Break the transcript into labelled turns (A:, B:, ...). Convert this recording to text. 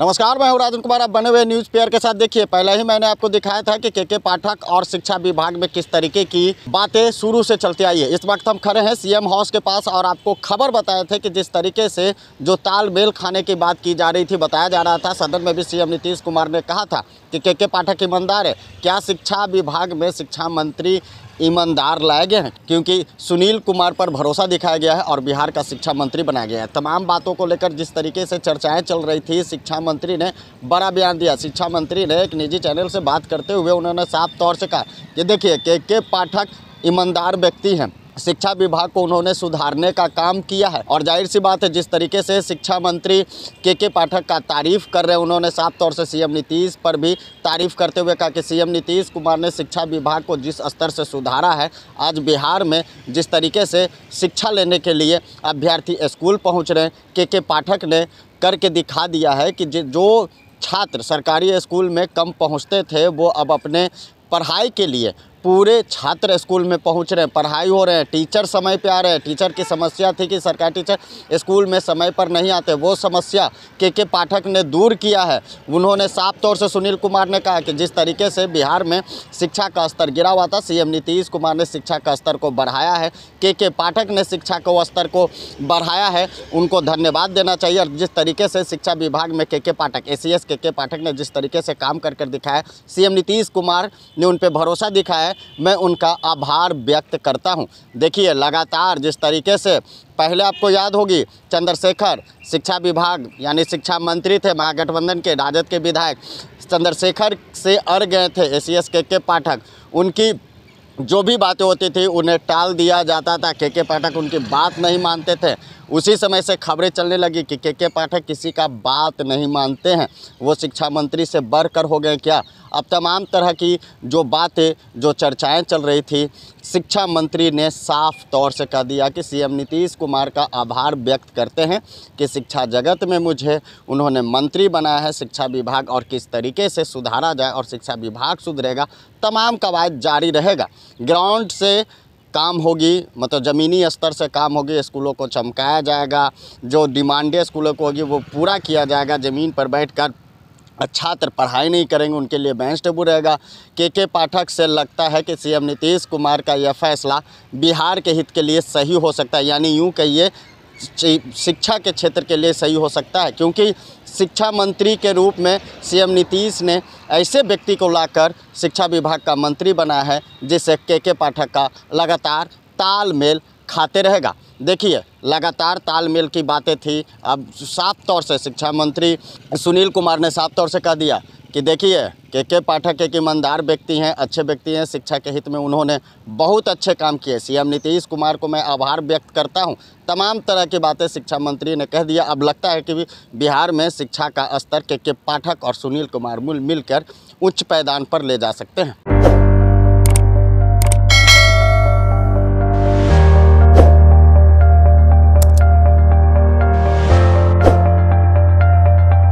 A: नमस्कार मैं हूँ राजन कुमार आप बने हुए न्यूज़ पेयर के साथ देखिए पहले ही मैंने आपको दिखाया था कि के के पाठक और शिक्षा विभाग में किस तरीके की बातें शुरू से चलती आई है इस वक्त हम खड़े हैं सीएम हाउस के पास और आपको खबर बताए थे कि जिस तरीके से जो तालमेल खाने की बात की जा रही थी बताया जा रहा था सदन में भी सीएम नीतीश कुमार ने कहा था कि के के पाठक ईमानदार है क्या शिक्षा विभाग में शिक्षा मंत्री ईमानदार लाए गए हैं क्योंकि सुनील कुमार पर भरोसा दिखाया गया है और बिहार का शिक्षा मंत्री बनाया गया है तमाम बातों को लेकर जिस तरीके से चर्चाएं चल रही थी शिक्षा मंत्री ने बड़ा बयान दिया शिक्षा मंत्री ने एक निजी चैनल से बात करते हुए उन्होंने साफ तौर से कहा कि देखिए के के पाठक ईमानदार व्यक्ति हैं शिक्षा विभाग को उन्होंने सुधारने का काम किया है और जाहिर सी बात है जिस तरीके से शिक्षा मंत्री के के पाठक का तारीफ कर रहे हैं उन्होंने साफ तौर से सीएम नीतीश पर भी तारीफ करते हुए कहा कि सीएम नीतीश कुमार ने शिक्षा विभाग को जिस स्तर से सुधारा है आज बिहार में जिस तरीके से शिक्षा लेने के लिए अभ्यर्थी स्कूल पहुँच रहे हैं के के पाठक ने करके दिखा दिया है कि जो छात्र सरकारी स्कूल में कम पहुँचते थे वो अब अपने पढ़ाई के लिए पूरे छात्र स्कूल में पहुंच रहे हैं पढ़ाई हो रहे हैं टीचर समय पे आ रहे हैं टीचर की समस्या थी कि सरकारी टीचर स्कूल में समय पर नहीं आते वो समस्या के के पाठक ने दूर किया है उन्होंने साफ तौर से सुनील कुमार ने कहा कि जिस तरीके से बिहार में शिक्षा का स्तर गिरा हुआ था सीएम नीतीश कुमार ने शिक्षा का स्तर को बढ़ाया है के के पाठक ने शिक्षा को स्तर को बढ़ाया है उनको धन्यवाद देना चाहिए और जिस तरीके से शिक्षा विभाग में के के पाठक ए के के पाठक ने जिस तरीके से काम कर कर दिखाया सीएम नीतीश कुमार ने उन पर भरोसा दिखाया मैं उनका आभार व्यक्त करता हूँ देखिए लगातार जिस तरीके से पहले आपको याद होगी चंद्रशेखर शिक्षा विभाग यानी शिक्षा मंत्री थे महागठबंधन के राजद के विधायक चंद्रशेखर से अड़ गए थे ए सी के के पाठक उनकी जो भी बातें होती थी उन्हें टाल दिया जाता था के के पाठक उनकी बात नहीं मानते थे उसी समय से खबरें चलने लगी कि के के पाठक किसी का बात नहीं मानते हैं वो शिक्षा मंत्री से बढ़ कर हो गए क्या अब तमाम तरह की जो बातें जो चर्चाएं चल रही थी शिक्षा मंत्री ने साफ तौर से कह दिया कि सीएम नीतीश कुमार का आभार व्यक्त करते हैं कि शिक्षा जगत में मुझे उन्होंने मंत्री बनाया है शिक्षा विभाग और किस तरीके से सुधारा जाए और शिक्षा विभाग सुधरेगा तमाम कवायद जारी रहेगा ग्राउंड से काम होगी मतलब ज़मीनी स्तर से काम होगी स्कूलों को चमकाया जाएगा जो डिमांडे स्कूलों को होगी वो पूरा किया जाएगा ज़मीन पर बैठकर छात्र पढ़ाई नहीं करेंगे उनके लिए बेंच टेबू रहेगा के के पाठक से लगता है कि सीएम नीतीश कुमार का यह फैसला बिहार के हित के लिए सही हो सकता है यानी यूँ कहिए शिक्षा के क्षेत्र के लिए सही हो सकता है क्योंकि शिक्षा मंत्री के रूप में सीएम नीतीश ने ऐसे व्यक्ति को लाकर शिक्षा विभाग का मंत्री बनाया है जिससे के के पाठक का लगातार तालमेल खाते रहेगा देखिए लगातार तालमेल की बातें थी अब साफ तौर से शिक्षा मंत्री सुनील कुमार ने साफ तौर से कह दिया कि देखिए के के पाठक एक ईमानदार व्यक्ति हैं अच्छे व्यक्ति हैं शिक्षा के हित में उन्होंने बहुत अच्छे काम किए सीएम नीतीश कुमार को मैं आभार व्यक्त करता हूं तमाम तरह की बातें शिक्षा मंत्री ने कह दिया अब लगता है कि बिहार में शिक्षा का स्तर के के पाठक और सुनील कुमार मूल मिलकर उच्च पैदान पर ले जा सकते हैं